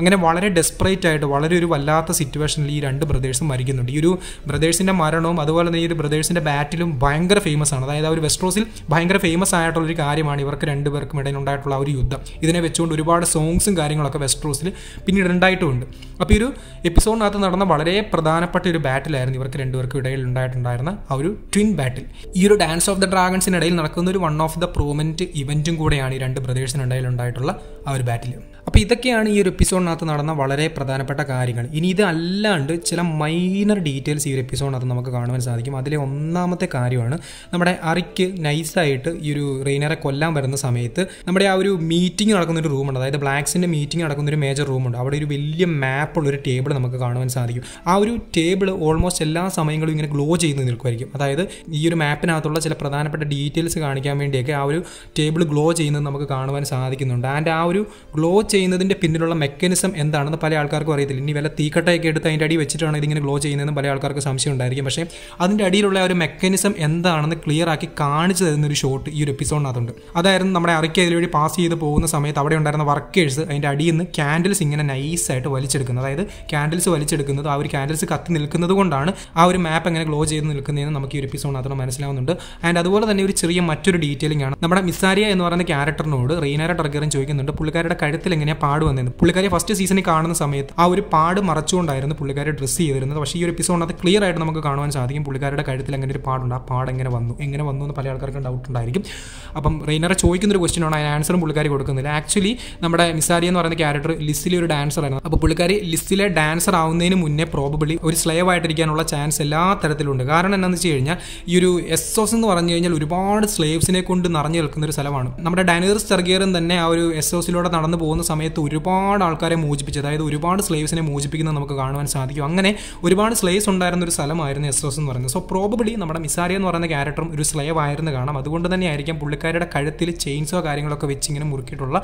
അങ്ങനെ വളരെ ഡെസ്പറേറ്റ് ആയിട്ട് വളരെ ഒരു വല്ലാത്ത സിറ്റുവേഷനിൽ ഈ രണ്ട് ബ്രദേഴ്സും മരിക്കും സാധിക്കുന്നുണ്ട് ഈ ഒരു ബ്രദേഴ്സിൻ്റെ മരണവും അതുപോലെ തന്നെ ഈ ഒരു ബ്രദേഴ്സിൻ്റെ ബാറ്റിലും ഭയങ്കര ഫേമസ് ആണ് അതായത് ആ ഒരു വെസ്ട്രോസിൽ ഭയങ്കര ഫേമസ് ആയിട്ടുള്ളൊരു കാര്യമാണ് ഇവർക്ക് രണ്ടുപേർക്കും ഇടയിൽ ഉണ്ടായിട്ടുള്ള ആ ഒരു യുദ്ധം ഇതിനെ വെച്ചുകൊണ്ട് ഒരുപാട് സോങ്സും കാര്യങ്ങളൊക്കെ വെസ്ട്രോസിൽ പിന്നീട് ഉണ്ടായിട്ടുമുണ്ട് അപ്പോൾ ഈ ഒരു എപ്പിസോഡിനകത്ത് നടന്ന വളരെ പ്രധാനപ്പെട്ട ഒരു ബാറ്റിലായിരുന്നു ഇവർക്ക് രണ്ടുപേർക്കും ഇടയിൽ ഉണ്ടായിട്ടുണ്ടായിരുന്ന ആ ഒരു ട്വിൻ ബാറ്റിൽ ഈ ഒരു ഡാൻസ് ഓഫ് ദ ഡ്രാഗൺസിനിടയിൽ നടക്കുന്ന ഒരു വൺ ഓഫ് ദ പ്രോമനൻറ്റ് ഇവൻറ്റും കൂടെയാണ് ഈ രണ്ട് ബ്രദേഴ്സിനിടയിൽ ഉണ്ടായിട്ടുള്ള ആ ഒരു ബാറ്റിൽ അപ്പോൾ ഇതൊക്കെയാണ് ഈ ഒരു എപ്പിസോഡിനകത്ത് നടന്ന വളരെ പ്രധാനപ്പെട്ട കാര്യങ്ങൾ ഇനി ഇതല്ലാണ്ട് ചില മൈനർ ഡീറ്റെയിൽസ് ഈ ഒരു എപ്പിസോഡിനകത്ത് നമുക്ക് കാണുവാൻ സാധിക്കും അതിലെ ഒന്നാമത്തെ കാര്യമാണ് നമ്മുടെ അറിക്ക് നൈസായിട്ട് ഈ ഒരു റെയിനറെ കൊല്ലാൻ വരുന്ന സമയത്ത് നമ്മുടെ ആ ഒരു മീറ്റിംഗ് നടക്കുന്ന ഒരു റൂമുണ്ട് അതായത് ബ്ലാക്സിൻ്റെ മീറ്റിംഗ് നടക്കുന്ന ഒരു മേജർ റൂമുണ്ട് അവിടെ ഒരു വലിയ മാപ്പുള്ള ഒരു ടേബിൾ നമുക്ക് കാണുവാൻ സാധിക്കും ആ ഒരു ടേബിൾ ഓൾമോസ്റ്റ് എല്ലാ സമയങ്ങളും ഇങ്ങനെ ഗ്ലോ ചെയ്ത് നിൽക്കുമായിരിക്കും അതായത് ഈ ഒരു മാപ്പിനകത്തുള്ള ചില പ്രധാനപ്പെട്ട ഡീറ്റെയിൽസ് കാണിക്കാൻ വേണ്ടിയൊക്കെ ആ ഒരു ടേബിൾ ഗ്ലോ ചെയ്യുന്നത് നമുക്ക് കാണുവാൻ സാധിക്കുന്നുണ്ട് ആൻഡ് ആ ഒരു ഗ്ലോ ചെയ്യുന്നതിൻ്റെ പിന്നിലുള്ള മെക്കാനിസം എന്താണെന്ന് പല ആൾക്കാർക്കും അറിയത്തില്ല ഇനി വില തീക്കട്ടയൊക്കെ എടുത്ത് അതിൻ്റെ അടി വെച്ചിട്ടാണ് ഇതിങ്ങനെ ഗ്ലോ ചെയ്യുന്നതെന്ന് പല ആൾക്കാർക്ക് സംശയം ഉണ്ടായിരിക്കും പക്ഷേ അതിൻ്റെ അടിയിലുള്ള ഒരു മെക്കാനിസം എന്താണെന്ന് ക്ലിയർ ആക്കി കാണിച്ചു തരുന്ന ഒരു ഷോട്ട് ഈ ഒരു എപ്പിസോഡിനകത്തുണ്ട് അതായിരുന്നു നമ്മുടെ അറിക്ക് അതിലൂടെ പാസ് ചെയ്ത് പോകുന്ന സമയത്ത് അവിടെ ഉണ്ടായിരുന്ന വർക്കേഴ്സ് അതിൻ്റെ അടിയിൽ നിന്ന് ക്യാൻഡിൽസ് ഇങ്ങനെ നൈസായിട്ട് വലിച്ചെടുക്കുന്നത് അതായത് ക്യാൻഡിൽസ് വലിച്ചെടുക്കുന്നത് ആ ഒരു ക്യാൻഡിൽസ് കത്തി നിൽക്കുന്നത് കൊണ്ടാണ് ആ ഒരു മാപ്പ് എങ്ങനെ ഗ്ലോ ചെയ്ത് നിൽക്കുന്നതെന്ന് നമുക്ക് ഈ ഒരു എപ്പിസോഡിനകത്ത് മനസ്സിലാവുന്നുണ്ട് ആൻഡ് അതുപോലെ തന്നെ ഒരു ചെറിയ മറ്റൊരു ഡീറ്റെയിലിംഗ് ആണ് നമ്മുടെ മിസാരിയ എന്ന് പറയുന്ന ക്യാരക്ടറിനോട് റീനാര ടർഗറും ചോദിക്കുന്നുണ്ട് പുള്ളിക്കാരുടെ കഴുത്തിൽ ഇങ്ങനെ പാട് വന്നിരുന്നു പുള്ളിക്കാരി ഫസ്റ്റ് സീസണിൽ കാണുന്ന സമയത്ത് ആ ഒരു പാട് മറച്ചുകൊണ്ടായിരുന്നു പുള്ളിക്കാരെ ഡ്രസ്സ് ചെയ്തിരുന്നത് പക്ഷേ ഈ ഒരു എപ്പിസോഡിനകത്ത് ക്ലിയർ ആയിട്ട് നമുക്ക് കാണുവാൻ സാധിക്കും പുള്ളിക്കാരുടെ കഴുത്തിൽ അങ്ങനെ ഒരു പാടുണ്ട് ആ പാട് എങ്ങനെ വന്നു എങ്ങനെ വന്നു എന്ന് പല ആൾക്കാർക്കും ഡൗട്ട് ഉണ്ടായിരിക്കും അപ്പം റെയിനറെ ചോദിക്കുന്ന ഒരു ക്വസ്റ്റ്യൻ ആണ് അതിന് ആൻസറും പുള്ളിക്കാരി കൊടുക്കുന്നില്ല ആക്ച്വലി നമ്മുടെ മിസാരി എന്ന് പറയുന്ന ക്യാരക്ടർ ലിസ്റ്റിലെ ഒരു ഡാൻസർ ആയിരുന്നു അപ്പോൾ പുള്ളിക്കാരി ലിസ്റ്റിലെ ഡാൻസർ ആവുന്നതിന് മുന്നേ പ്രോബബിളി ഒരു സ്ലേവ് ആയിട്ടിരിക്കാനുള്ള ചാൻസ് എല്ലാ തരത്തിലുണ്ട് കാരണം എന്താണെന്ന് വെച്ച് കഴിഞ്ഞാൽ ഈ ഒരു എസ് എസ് എന്ന് പറഞ്ഞു കഴിഞ്ഞാൽ ഒരുപാട് സ്ലേവ്സിനെ കൊണ്ട് നിറഞ്ഞു നിൽക്കുന്ന ഒരു സ്ഥലമാണ് നമ്മുടെ ഡാനേഴ്സ് സ്റ്റർഗിയറും തന്നെ ആ ഒരു എസ് എസിലൂടെ നടന്നു പോകുന്ന സമയത്ത് ഒരുപാട് ആൾക്കാരെ മോചിപ്പിച്ച് അതായത് ഒരുപാട് സ്ലേവ്സിനെ മോചിപ്പിക്കുന്നത് നമുക്ക് കാണുവാൻ സാധിക്കും അങ്ങനെ ഒരുപാട് സ്ലേവ്സ് ഉണ്ടായിരുന്ന ഒരു സ്ഥലമായിരുന്നു എസ്ട്രോസ് എന്ന് പറയുന്നത് സോ പ്രോബബ്ലി നമ്മുടെ മിസാരി എന്ന് പറയുന്ന ക്യാരക്ടറും ഒരു സ്ലേവ് ആയിരുന്നു കാണാം അതുകൊണ്ട് തന്നെ ആയിരിക്കും പുള്ളിക്കാരുടെ കഴുത്തിൽ ചെയിൻസോ കാര്യങ്ങളൊക്കെ വെച്ച് ഇങ്ങനെ മുറുക്കിയിട്ടുള്ള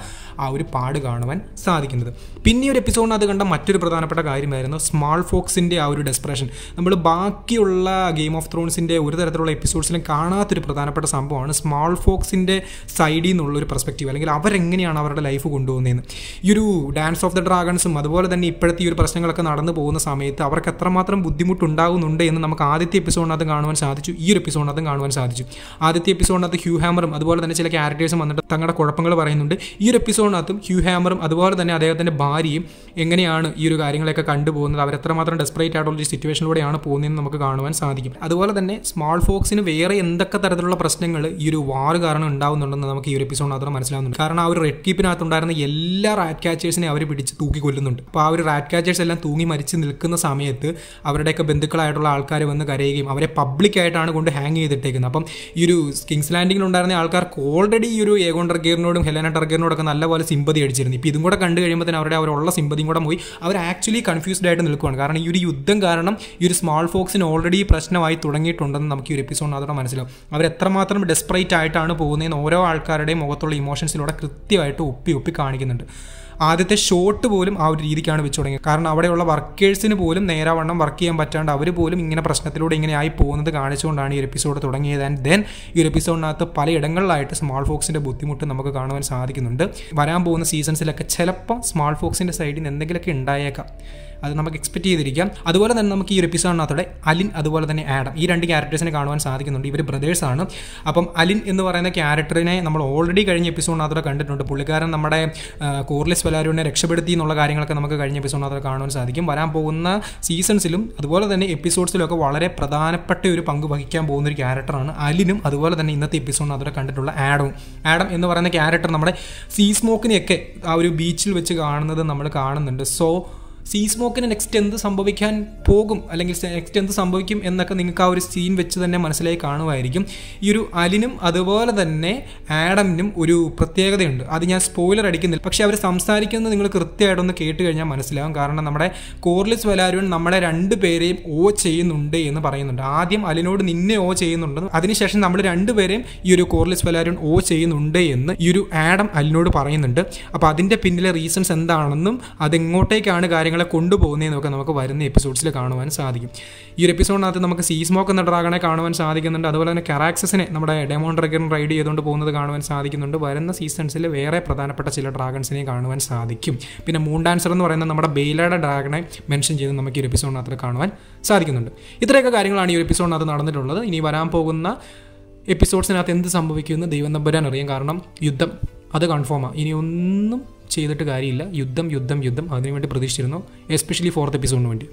ആ ഒരു പാട് കാണുവാൻ സാധിക്കുന്നത് പിന്നെ ഒരു എപ്പിസോഡിന് അത് കണ്ട മറ്റൊരു പ്രധാനപ്പെട്ട കാര്യമായിരുന്നു സ്മാൾ ഫോക്സിൻ്റെ ആ ഒരു ഡെസ്പ്രഷൻ നമ്മൾ ബാക്കിയുള്ള ഗെയിം ഓഫ് ത്രോൺസിൻ്റെ ഒരു തരത്തിലുള്ള എപ്പിസോഡ്സിലും കാണാത്തൊരു പ്രധാനപ്പെട്ട സംഭവമാണ് സ്മാൾ ഫോക്സിൻ്റെ സൈഡിൽ നിന്നുള്ളൊരു പെർസ്പെക്റ്റീവ് അല്ലെങ്കിൽ അവരെങ്ങനെയാണ് അവരുടെ ലൈഫ് കൊണ്ടുപോകുന്നതെന്ന് ഈ ഒരു ഡാൻസ് ഓഫ് ദ ഡ്രാഗൺസും അതുപോലെ തന്നെ ഇപ്പോഴത്തെ ഈ ഒരു പ്രശ്നങ്ങളൊക്കെ നടന്നു പോകുന്ന സമയത്ത് അവർക്ക് എത്രമാത്രം ബുദ്ധിമുട്ടുണ്ടാകുന്നുണ്ട് എന്ന് നമുക്ക് ആദ്യത്തെ എപ്പിസോഡിനകത്ത് കാണുവാൻ സാധിച്ചു ഈ ഒരു എപ്പിസോഡിനകത്തും കാണുവാൻ സാധിച്ചു ആദ്യത്തെ എപ്പിസോഡിനകത്ത് ഹ്യൂ ഹാമറും അതുപോലെ തന്നെ ചില ക്യാരക്ടേഴ്സും വന്നിട്ട് തങ്ങളുടെ കുഴപ്പങ്ങൾ പറയുന്നുണ്ട് ഈ ഒരു എപ്പിസോഡിനകത്തും ഹ്യൂ ഹാമറും അതുപോലെ തന്നെ അദ്ദേഹത്തിൻ്റെ ഭാര്യയും എങ്ങനെയാണ് ഈ ഒരു കാര്യങ്ങളൊക്കെ കണ്ടുപോകുന്നത് എത്രമാത്രം ഡെസ്പ്രേറ്റ് ആയിട്ടുള്ള ഒരു സിറ്റുവേഷനിലൂടെയാണ് പോകുന്നതെന്ന് നമുക്ക് കാണുവാൻ സാധിക്കും അതുപോലെ തന്നെ സ്മാൾ ഫോക്സിന് വേറെ എന്തൊക്കെ തരത്തിലുള്ള പ്രശ്നങ്ങൾ ഈ ഒരു വാർ കാരണം ഉണ്ടാകുന്നുണ്ടെന്ന് നമുക്ക് ഈ ഒരു എപ്പിസോഡിനകത്ത് മനസ്സിലാവുന്നുണ്ട് കാരണം ആ ഒരു റെഡ് കീപ്പിനകത്തുണ്ടായിരുന്ന എല്ലാ എല്ലാ റാറ്റ് കാച്ചേഴ്സിനെ അവർ പിടിച്ച് തൂക്കി കൊല്ലുന്നുണ്ട് അപ്പോൾ ആ ഒരു റാറ്റ് കാച്ചേഴ്സ് എല്ലാം തൂങ്ങി മരിച്ച് നിൽക്കുന്ന സമയത്ത് അവരുടെയൊക്കെ ബന്ധുക്കളായിട്ടുള്ള ആൾക്കാർ വന്ന് കരയുകയും അവരെ പബ്ലിക്കായിട്ടാണ് കൊണ്ട് ഹാങ് ചെയ്തിട്ടേക്കുന്നത് അപ്പം ഈ ഒരു കിങ്സ് ലാൻഡിങ്ങിൽ ഉണ്ടായിരുന്ന ആൾക്കാർക്ക് ഓൾറെഡി ഈ ഒരു ഏകോൺ ടർഗീറിനോടും ഹെലന ടർഗീറിനോടൊക്കെ നല്ലപോലെ സിമ്പതി അടിച്ചിരുന്നു ഇപ്പോൾ ഇതും കൂടെ കണ്ടു കഴിയുമ്പോൾ തന്നെ അവരുടെ അവരുള്ള സിമ്പതിയും കൂടെ പോയി അവർ ആക്ച്വലി കൺഫ്യൂസ്ഡ് ആയിട്ട് നിൽക്കുകയാണ് കാരണം ഈ ഒരു യുദ്ധം കാരണം ഈ ഒരു സ്മാൾ ഫോക്സിന് ഓൾറെഡി പ്രശ്നമായി തുടങ്ങിയിട്ടുണ്ടെന്ന് നമുക്ക് ഈ ഒരു എപ്പിസോഡ് അതോടെ മനസ്സിലാവും അവർ എത്രമാത്രം ഡെസ്പറേറ്റ് ആയിട്ടാണ് പോകുന്നതെന്ന് ഓരോ ആൾക്കാരുടെയും മുഖത്തുള്ള ഇമോഷൻസിലൂടെ കൃത്യമായിട്ട് ഒപ്പി ഒപ്പി കാണിക്കുന്നുണ്ട് ആദ്യത്തെ ഷോട്ട് പോലും ആ ഒരു രീതിക്കാണ് വെച്ചു തുടങ്ങിയത് കാരണം അവിടെയുള്ള വർക്കേഴ്സിന് പോലും നേരാവണ്ണം വർക്ക് ചെയ്യാൻ പറ്റാണ്ട് അവർ പോലും ഇങ്ങനെ പ്രശ്നത്തിലൂടെ ഇങ്ങനെ ആയി പോകുന്നത് കാണിച്ചുകൊണ്ടാണ് ഈ ഒരു എപ്പിസോഡ് തുടങ്ങിയത് ആൻഡ് ദെൻ ഈ ഒരു എപ്പിസോഡിനകത്ത് പലയിടങ്ങളിലായിട്ട് സ്മാൾ ഫോക്സിൻ്റെ ബുദ്ധിമുട്ട് നമുക്ക് കാണുവാൻ സാധിക്കുന്നുണ്ട് വരാൻ പോകുന്ന സീസൺസിലൊക്കെ ചിലപ്പം സ്മാൾ ഫോക്സിൻ്റെ സൈഡിൽ നിന്ന് എന്തെങ്കിലുമൊക്കെ ഉണ്ടായേക്കാം അത് നമുക്ക് എക്സ്പെക്ട് ചെയ്തിരിക്കാം അതുപോലെ തന്നെ നമുക്ക് ഈ ഒരു എപ്പിസോഡിനകത്തോടെ അലിൻ അതുപോലെ തന്നെ ആഡം ഈ രണ്ട് ക്യാരക്ടേഴ്സിനെ കാണുവാൻ സാധിക്കുന്നുണ്ട് ഇവർ ബ്രദേഴ്സാണ് അപ്പം അലിൻ എന്ന് പറയുന്ന ക്യാരക്ടറിനെ നമ്മൾ ഓൾറെഡി കഴിഞ്ഞ എപ്പിസോഡിനകത്തോടെ കണ്ടിട്ടുണ്ട് പുള്ളിക്കാരൻ നമ്മുടെ കോർലിസ് വലാരുവിനെ രക്ഷപ്പെടുത്തി എന്നുള്ള കാര്യങ്ങളൊക്കെ നമുക്ക് കഴിഞ്ഞ എപ്പിസോഡിനകത്തോടെ കാണുവാൻ സാധിക്കും വരാൻ പോകുന്ന സീസൺസിലും അതുപോലെ തന്നെ എപ്പിസോഡ്സിലൊക്കെ വളരെ പ്രധാനപ്പെട്ട ഒരു പങ്ക് വഹിക്കാൻ പോകുന്ന ഒരു ക്യാരക്ടറാണ് അലിനും അതുപോലെ തന്നെ ഇന്നത്തെ എപ്പിസോഡിനകത്തോടെ കണ്ടിട്ടുള്ള ആഡവും ആഡം എന്ന് പറയുന്ന ക്യാരക്ടർ നമ്മുടെ സീസ്മോക്കിനെയൊക്കെ ആ ഒരു ബീച്ചിൽ വെച്ച് കാണുന്നത് നമ്മൾ കാണുന്നുണ്ട് സോ സ്മോക്കിന് നെക്സ്റ്റ് എന്ത് സംഭവിക്കാൻ പോകും അല്ലെങ്കിൽ നെക്സ്റ്റ് എന്ത് സംഭവിക്കും എന്നൊക്കെ നിങ്ങൾക്ക് ആ ഒരു സീൻ വെച്ച് തന്നെ മനസ്സിലായി കാണുമായിരിക്കും ഈ ഒരു അലിനും അതുപോലെ തന്നെ ആഡമിനും ഒരു പ്രത്യേകതയുണ്ട് അത് ഞാൻ സ്പോയിലർ അടിക്കുന്നില്ല പക്ഷേ അവർ സംസാരിക്കുന്നത് നിങ്ങൾ കൃത്യമായിട്ടൊന്ന് കേട്ട് കഴിഞ്ഞാൽ മനസ്സിലാവും കാരണം നമ്മുടെ കോർലിസ് വലാരുവൻ നമ്മളെ രണ്ട് പേരെയും ഓ ചെയ്യുന്നുണ്ട് എന്ന് പറയുന്നുണ്ട് ആദ്യം അലിനോട് നിന്നെ ഓ ചെയ്യുന്നുണ്ട് അതിനുശേഷം നമ്മൾ രണ്ടുപേരെയും ഈ ഒരു കോർലിസ് വലാരുവൻ ഓ ചെയ്യുന്നുണ്ട് എന്ന് ഈ ഒരു ആഡം അലിനോട് പറയുന്നുണ്ട് അപ്പോൾ അതിൻ്റെ പിന്നിലെ റീസൺസ് എന്താണെന്നും അതെങ്ങോട്ടേക്കാണ് കാര്യങ്ങൾ കാര്യങ്ങളെ കൊണ്ടുപോകുന്നതെന്നൊക്കെ നമുക്ക് വരുന്ന എപ്പിസോഡ്സിൽ കാണുവാൻ സാധിക്കും ഈ ഒരു എപ്പിസോഡിനകത്ത് നമുക്ക് സീസ്മോക്ക് എന്ന ഡ്രാഗണെ കാണുവാൻ സാധിക്കുന്നുണ്ട് അതുപോലെ തന്നെ കറാക്സസിനെ നമ്മുടെ ഡെമോൺ ഡ്രാഗൺ റൈഡ് ചെയ്തുകൊണ്ട് പോകുന്നത് കാണുവാൻ സാധിക്കുന്നുണ്ട് വരുന്ന സീസൺസിൽ വേറെ പ്രധാനപ്പെട്ട ചില ഡ്രാഗൺസിനെ കാണുവാൻ സാധിക്കും പിന്നെ മൂൺ ഡാൻസർ എന്ന് പറയുന്ന നമ്മുടെ ബെയിലയുടെ ഡ്രാഗണെ മെൻഷൻ ചെയ്ത് നമുക്ക് ഈ എപ്പിസോഡിനകത്ത് കാണുവാൻ സാധിക്കുന്നുണ്ട് ഇത്രയൊക്കെ കാര്യങ്ങളാണ് ഈ ഒരു എപ്പിസോഡിനകത്ത് നടന്നിട്ടുള്ളത് ഇനി വരാൻ പോകുന്ന എപ്പിസോഡ്സിനകത്ത് എന്ത് സംഭവിക്കുമെന്ന് ദൈവം നമ്പരാൻ അറിയാം കാരണം യുദ്ധം അത് കൺഫേമാണ് ഇനി ഒന്നും ചെയ്തിട്ട് കാര്യമില്ല യുദ്ധം യുദ്ധം യുദ്ധം അതിനുവേണ്ടി പ്രതീക്ഷിച്ചിരുന്നു എസ്പെഷ്യലി ഫോർത്ത് എപ്പിസോഡിന് വേണ്ടി